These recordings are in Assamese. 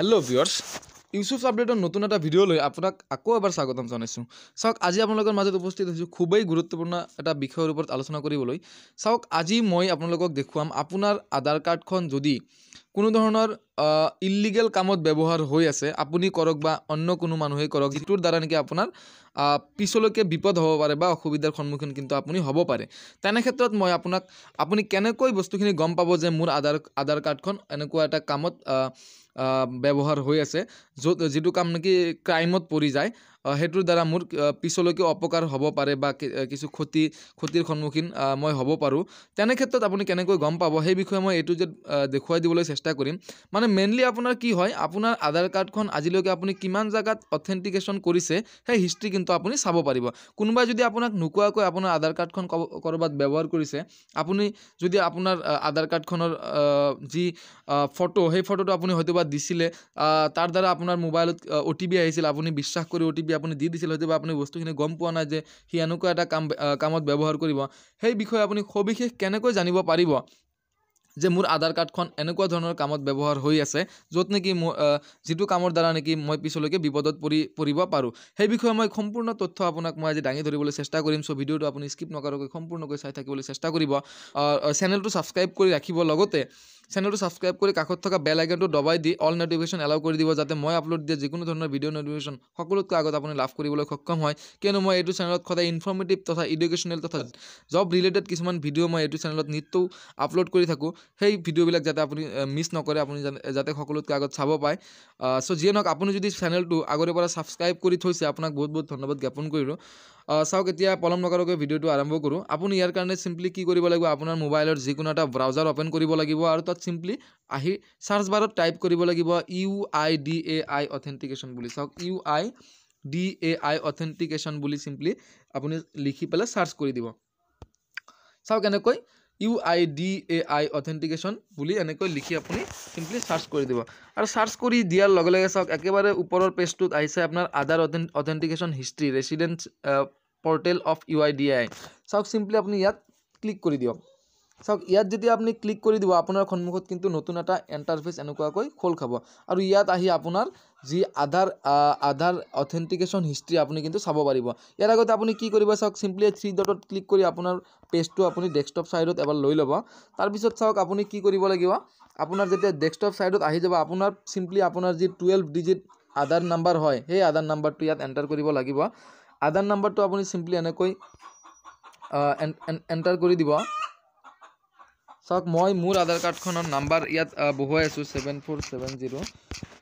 হেল্ল' ভিউৰ্ছ ইউচুফ আপডেটৰ নতুন এটা ভিডিঅ'লৈ আপোনাক আকৌ এবাৰ স্বাগতম জনাইছোঁ চাওক আজি আপোনালোকৰ মাজত উপস্থিত হৈছোঁ খুবেই গুৰুত্বপূৰ্ণ এটা বিষয়ৰ ওপৰত আলোচনা কৰিবলৈ চাওক আজি মই আপোনালোকক দেখুৱাম আপোনাৰ আধাৰ কাৰ্ডখন যদি কোনো ধৰণৰ ইলিগেল কামত ব্যৱহাৰ হৈ আছে আপুনি কৰক বা অন্য কোনো মানুহেই কৰক যিটোৰ দ্বাৰা নেকি আপোনাৰ পিছলৈকে বিপদ হ'ব পাৰে বা অসুবিধাৰ সন্মুখীন কিন্তু আপুনি হ'ব পাৰে তেনে ক্ষেত্ৰত মই আপোনাক আপুনি কেনেকৈ বস্তুখিনি গম পাব যে মোৰ আধাৰ আধাৰ কাৰ্ডখন এনেকুৱা এটা কামত ব্যৱহাৰ হৈ আছে য'ত যিটো কাম নেকি ক্ৰাইমত পৰি যায় সেইটোৰ দ্বাৰা মোৰ পিছলৈকে অপকাৰ হ'ব পাৰে বা কিছু ক্ষতি ক্ষতিৰ সন্মুখীন মই হ'ব পাৰোঁ তেনে ক্ষেত্ৰত আপুনি কেনেকৈ গম পাব সেই বিষয়ে মই এইটো যে দেখুৱাই দিবলৈ চেষ্টা কৰিম মানে মেইনলি আপোনাৰ কি হয় আপোনাৰ আধাৰ কাৰ্ডখন আজিলৈকে আপুনি কিমান জেগাত অথেণ্টিকেশ্যন কৰিছে সেই হিষ্ট্ৰী কিন্তু আপুনি চাব পাৰিব কোনোবাই যদি আপোনাক নোকোৱাকৈ আপোনাৰ আধাৰ কাৰ্ডখন ক'ৰবাত ব্যৱহাৰ কৰিছে আপুনি যদি আপোনাৰ আধাৰ কাৰ্ডখনৰ যি ফটো সেই ফটোটো আপুনি হয়তোবা দিছিলে তাৰ দ্বাৰা আপোনাৰ মোবাইলত অ' টি পি আহিছিল আপুনি বিশ্বাস কৰি অ' টি পি কিবি আপুনি দি দিছিল হয়তো বা আপুনি বস্তুখিনি গম পোৱা নাই যে সি এনেকুৱা এটা কাম কামত ব্যৱহাৰ কৰিব সেই বিষয়ে আপুনি সবিশেষ কেনেকৈ জানিব পাৰিব যে মোৰ আধাৰ কাৰ্ডখন এনেকুৱা ধৰণৰ কামত ব্যৱহাৰ হৈ আছে য'ত নেকি মোৰ যিটো কামৰ দ্বাৰা নেকি মই পিছলৈকে বিপদত পৰি পৰিব পাৰোঁ সেই বিষয়ে মই সম্পূৰ্ণ তথ্য আপোনাক মই আজি দাঙি ধৰিবলৈ চেষ্টা কৰিম চ' ভিডিঅ'টো আপুনি স্কিপ নকৰাকৈ সম্পূৰ্ণকৈ চাই থাকিবলৈ চেষ্টা কৰিব চেনেলটো ছাবস্ক্ৰাইব কৰি ৰাখিব লগতে চেনেলটো ছাবস্ক্ৰাইব কৰি কাষত থকা বেল আইকনটো দবাই দি অল নটিফিকেশ্যন এলাউ কৰি দিব যাতে মই আপলোড দিয়া যিকোনো ধৰণৰ ভিডিঅ' নটিফিকেশ্যন সকলোতকৈ আগত আপুনি লাভ কৰিবলৈ সক্ষম হয় কিয়নো মই এইটো চেনেলত সদায় ইনফৰ্মেটিভ তথা এডুকেশনেল তথা জব ৰিলেটেড কিছুমান ভিডিঅ' মই এইটো চেনেলত নিত্য আপলোড কৰি থাকোঁ সেই ভিডিঅ'বিলাক যাতে আপুনি মিছ নকৰে আপুনি যাতে সকলোতকৈ আগত চাব পায় চ' যিয়ে নহওক আপুনি যদি চেনেলটো আগৰে পৰা ছাবস্ক্ৰাইব কৰি থৈছে আপোনাক বহুত বহুত ধন্যবাদ জ্ঞাপন কৰিলোঁ চাওক এতিয়া পলম নকৰাকৈ ভিডিঅ'টো আৰম্ভ কৰোঁ আপুনি ইয়াৰ কাৰণে চিম্পলি কি কৰিব লাগিব আপোনাৰ মোবাইলৰ যিকোনো এটা ব্ৰাউজাৰ অ'পেন কৰিব লাগিব আৰু তাত তাত চিম্পলি আহি চাৰ্চ বাৰত টাইপ কৰিব লাগিব U I D A I authentication বুলি চাওক U I D A I authentication বুলি চিম্পলি আপুনি লিখি পেলাই চাৰ্চ কৰি দিব চাওক এনেকৈ U I D A I authentication বুলি এনেকৈ লিখি আপুনি চিম্পলি চাৰ্চ কৰি দিব আৰু চাৰ্চ কৰি দিয়াৰ লগে লগে চাওক একেবাৰে ওপৰৰ পেজটোত আহিছে আপোনাৰ Aadhaar authent authentication history resident portal of U I D A I চাওক চিম্পলি আপুনি ইয়াত ক্লিক কৰি দিয়ক চাওক ইয়াত যেতিয়া আপুনি ক্লিক কৰি দিব আপোনাৰ সন্মুখত কিন্তু নতুন এটা এণ্টাৰফেচ এনেকুৱাকৈ খোল খাব আৰু ইয়াত আহি আপোনাৰ যি আধাৰ আধাৰ অথেণ্টিকেশ্যন হিষ্ট্ৰী আপুনি কিন্তু চাব পাৰিব ইয়াৰ আগতে আপুনি কি কৰিব চাওক চিম্পলি থ্ৰী ডটত ক্লিক কৰি আপোনাৰ পেজটো আপুনি ডেস্কটপ ছাইডত এবাৰ লৈ ল'ব তাৰপিছত চাওক আপুনি কি কৰিব লাগিব আপোনাৰ যেতিয়া ডেস্কটপ ছাইডত আহি যাব আপোনাৰ চিম্পলি আপোনাৰ যি টুৱেল্ভ ডিজিট আধাৰ নাম্বাৰ হয় সেই আধাৰ নাম্বাৰটো ইয়াত এণ্টাৰ কৰিব লাগিব আধাৰ নাম্বাৰটো আপুনি চিম্পলি এনেকৈ এণ্টাৰ কৰি দিব চাওক মই মোৰ আধাৰ কাৰ্ডখনৰ নাম্বাৰ ইয়াত বহুৱাই আছোঁ ছেভেন ফ'ৰ ছেভেন জিৰ'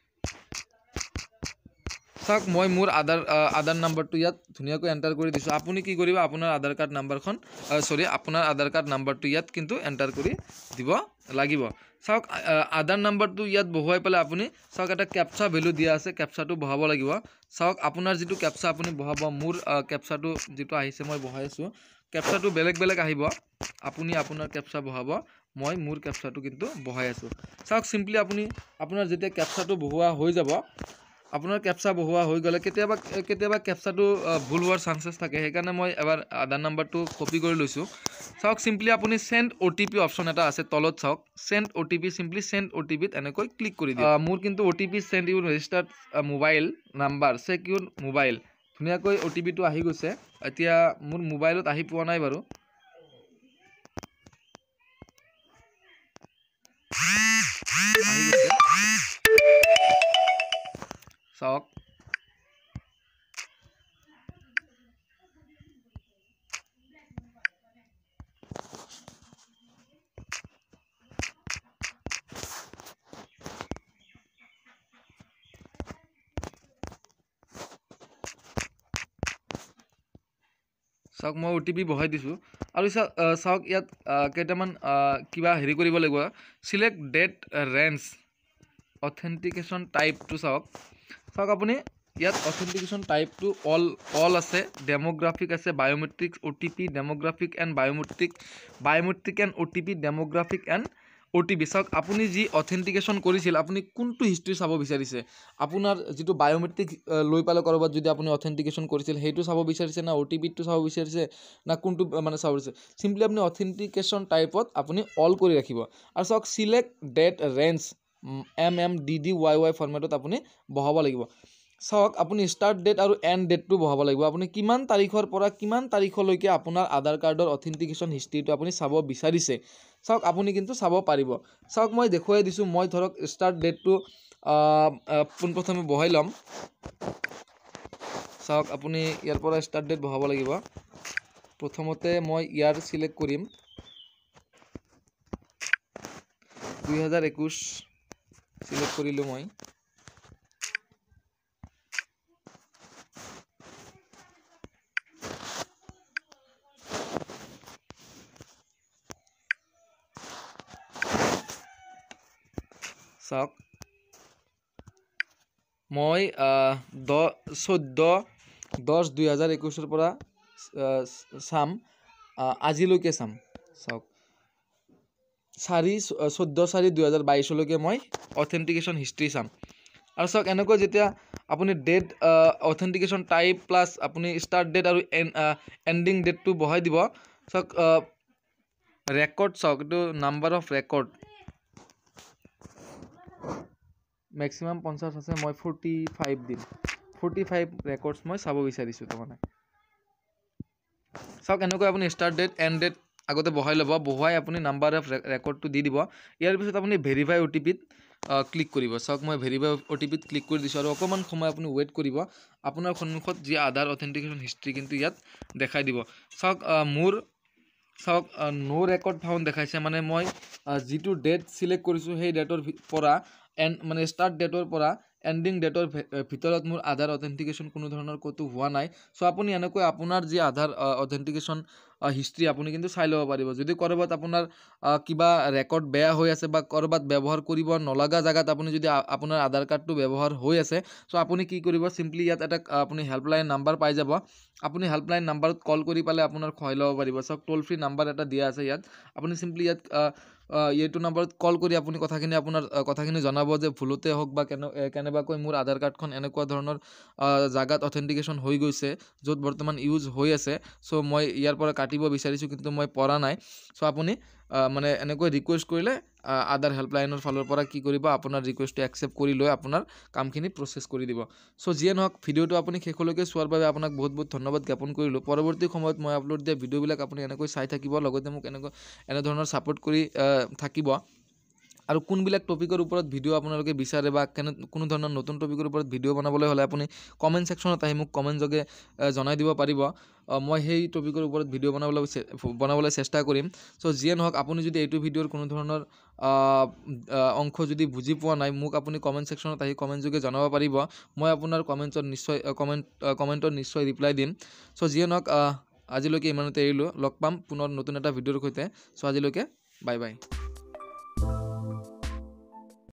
চাওক মই মোৰ আধাৰ আধাৰ নাম্বাৰটো ইয়াত ধুনীয়াকৈ এণ্টাৰ কৰি দিছোঁ আপুনি কি কৰিব আপোনাৰ আধাৰ কাৰ্ড নাম্বাৰখন চৰি আপোনাৰ আধাৰ কাৰ্ড নাম্বাৰটো ইয়াত কিন্তু এণ্টাৰ কৰি দিব লাগিব চাওক আধাৰ নাম্বাৰটো ইয়াত বহুৱাই পেলাই আপুনি চাওক এটা কেপচা ভেলু দিয়া আছে কেপচাটো বহাব লাগিব চাওক আপোনাৰ যিটো কেপচা আপুনি বহাব মোৰ কেপচাটো যিটো আহিছে মই বহাই আছোঁ কেপচাটো বেলেগ বেলেগ আহিব আপুনি আপোনাৰ কেপচা বহাব মই মোৰ কেপচাটো কিন্তু বহাই আছোঁ চাওক চিম্পলি আপুনি আপোনাৰ যেতিয়া কেপচাটো বহোৱা হৈ যাব আপোনাৰ কেপচা বহোৱা হৈ গ'লে কেতিয়াবা কেতিয়াবা কেপচাটো ভুল হোৱাৰ চান্সেছ থাকে সেইকাৰণে মই এবাৰ আধাৰ নাম্বাৰটো কপি কৰি লৈছোঁ চাওক চিম্পলি আপুনি send O' T P option এটা আছে তলত চাওক send O' T P simply send O' T পিত এনেকৈ ক্লিক কৰি দিওঁ মোৰ কিন্তু O' T P send your registered mobile number check your mobile ধুনীয়াকৈ অ' টি পিটো আহি গৈছে এতিয়া মোৰ মোবাইলত আহি পোৱা নাই বাৰু sok চাওক মই অ' টি পি বহাই দিছোঁ আৰু চাওক ইয়াত কেইটামান কিবা হেৰি কৰিব লাগিব ছিলেক্ট ডেট ৰেঞ্জ অথেণ্টিকেশ্যন টাইপটো চাওক চাওক আপুনি ইয়াত অথেণ্টিকেশ্যন টাইপটো অল অল আছে ডেম'গ্ৰাফিক আছে biometric O' T P demographic and biometric biometric and O' T P demographic and O' T P চাওক আপুনি যি অথেণ্টিকেশ্যন কৰিছিল আপুনি কোনটো হিষ্ট্ৰী চাব বিচাৰিছে আপোনাৰ যিটো বায়'মেট্ৰিক লৈ পালে ক'ৰবাত যদি আপুনি অথেণ্টিকেশ্যন কৰিছিল সেইটো চাব বিচাৰিছে না অ' টি পিটো চাব বিচাৰিছে না কোনটো মানে চাব বিচাৰিছে চিম্পলি আপুনি অথেণ্টিকেশ্যন টাইপত আপুনি অল কৰি ৰাখিব আৰু চাওক select date range M M D D Y Y ফৰ্মেটত আপুনি বহাব লাগিব চাওক আপুনি ষ্টাৰ্ট ডেট আৰু এণ্ড ডেটটো বহাব লাগিব আপুনি কিমান তাৰিখৰ পৰা কিমান তাৰিখলৈকে আপোনাৰ আধাৰ কাৰ্ডৰ অথেণ্টিকেশ্যন হিষ্ট্ৰীটো আপুনি চাব বিচাৰিছে চাওক আপুনি কিন্তু চাব পাৰিব চাওক মই দেখুৱাই দিছোঁ মই ধৰক ষ্টাৰ্ট ডেটটো পোনপ্ৰথমে বহাই ল'ম চাওক আপুনি ইয়াৰ পৰা ষ্টাৰ্ট ডেট বহাব লাগিব প্ৰথমতে মই ইয়াৰ ছিলেক্ট কৰিম দুহেজাৰ একৈছ সিলেক্ট কৰল মই চাওক মই দহ চৈধ্য দহ দুই হাজাৰ একৈছৰ পৰা চাম আজিলৈকে চাম চাওক চাৰি চৈধ্য চাৰি দুহেজাৰ বাইছলৈকে মই অথেণ্টিকেশ্যন হিষ্ট্ৰী চাম আৰু চাওক এনেকৈ যেতিয়া আপুনি ডেট অথেণ্টিকেশ্যন টাইপ প্লাছ আপুনি ষ্টাৰ্ট ডেট আৰু এণ্ডিং ডেটটো বহাই দিব চাওক ৰেকৰ্ড চাওক এইটো নাম্বাৰ অফ ৰেকৰ্ড মেক্সিমাম পঞ্চাছ আছে মই ফৰ্টি ফাইভ দিম ফৰ্টি ফাইভ ৰেকৰ্ডছ মই চাব বিচাৰিছোঁ তাৰমানে চাওক এনেকৈ আপুনি ষ্টাৰ্ট ডেট এণ্ড ডেট আগতে বহাই ল'ব বহুৱাই আপুনি নাম্বাৰ অফ ৰেকৰ্ডটো দি দিব ইয়াৰ পিছত আপুনি ভেৰিফাই অ' টি পিত ক্লিক কৰিব চাওক মই ভেৰিফাই অ' টি পিত ক্লিক কৰি দিছোঁ আৰু অকণমান সময় আপুনি ৱেইট কৰিব আপোনাৰ সন্মুখত যি আধাৰ অথেণ্টিকেশ্যন হিষ্ট্ৰী কিন্তু ইয়াত দেখাই দিব চাওক মোৰ চাওক ন' ৰেকৰ্ড ফাউণ্ড দেখাইছে মানে মই যিটো ডেট চিলেক্ট কৰিছোঁ সেই ডেটৰ পৰা এন মানে ষ্টাৰ্ট ডেটৰ পৰা এণ্ডিং ডেটৰ ভিতৰত মোৰ আধাৰ অথেণ্টিকেশ্যন কোনো ধৰণৰ ক'তো হোৱা নাই চ' আপুনি এনেকৈ আপোনাৰ যি আধাৰ অথেণ্টিকেশ্যন হিষ্ট্ৰী আপুনি কিন্তু চাই ল'ব পাৰিব যদি ক'ৰবাত আপোনাৰ কিবা ৰেকৰ্ড বেয়া হৈ আছে বা ক'ৰবাত ব্যৱহাৰ কৰিব নলগা জেগাত আপুনি যদি আপোনাৰ আধাৰ কাৰ্ডটো ব্যৱহাৰ হৈ আছে চ' আপুনি কি কৰিব চিম্পলি ইয়াত এটা আপুনি হেল্পলাইন নাম্বাৰ পাই যাব আপুনি হেল্পলাইন নাম্বাৰত কল কৰি পালে আপোনাৰ সহায় ল'ব পাৰিব চাওক টোল ফ্ৰী নাম্বাৰ এটা দিয়া আছে ইয়াত আপুনি চিম্পলি ইয়াত এইটো নম্বৰত কল কৰি আপুনি কথাখিনি আপোনাৰ কথাখিনি জনাব যে ভুলতে হওক বা কেনে কেনেবাকৈ মোৰ আধাৰ কাৰ্ডখন এনেকুৱা ধৰণৰ জাগাত অথেণ্টিকেশ্যন হৈ গৈছে য'ত বৰ্তমান ইউজ হৈ আছে চ' মই ইয়াৰ পৰা পাতিব বিচাৰিছোঁ কিন্তু মই পৰা নাই চ' আপুনি মানে এনেকৈ ৰিকুৱেষ্ট কৰিলে আদাৰ হেল্পলাইনৰ ফালৰ পৰা কি কৰিব আপোনাৰ ৰিকুৱেষ্টটো একচেপ্ট কৰি লৈ আপোনাৰ কামখিনি প্ৰচেছ কৰি দিব চ' যিয়ে নহওক ভিডিঅ'টো আপুনি শেষলৈকে চোৱাৰ বাবে আপোনাক বহুত বহুত ধন্যবাদ জ্ঞাপন কৰিলোঁ পৰৱৰ্তী সময়ত মই আপলোড দিয়া ভিডিঅ'বিলাক আপুনি এনেকৈ চাই থাকিব লগতে মোক এনেকৈ এনেধৰণৰ ছাপোৰ্ট কৰি থাকিব আৰু কোনবিলাক টপিকৰ ওপৰত ভিডিঅ' আপোনালোকে বিচাৰে বা কেনে কোনো ধৰণৰ নতুন টপিকৰ ওপৰত ভিডিঅ' বনাবলৈ হ'লে আপুনি কমেণ্ট ছেকশ্যনত আহি মোক কমেণ্ট যোগে জনাই দিব পাৰিব মই সেই টপিকৰ ওপৰত ভিডিঅ' বনাবলৈ বনাবলৈ চেষ্টা কৰিম চ' যিয়ে নহওক আপুনি যদি এইটো ভিডিঅ'ৰ কোনো ধৰণৰ অংশ যদি বুজি পোৱা নাই মোক আপুনি কমেণ্ট ছেকশ্যনত আহি কমেণ্ট যোগে জনাব পাৰিব মই আপোনাৰ কমেণ্টছত নিশ্চয় কমেণ্ট কমেণ্টত নিশ্চয় ৰিপ্লাই দিম চ' যিয়ে নহওক আজিলৈকে ইমানতে এৰিলোঁ লগ পাম পুনৰ নতুন এটা ভিডিঅ'ৰ সৈতে চ' আজিলৈকে বাই বাই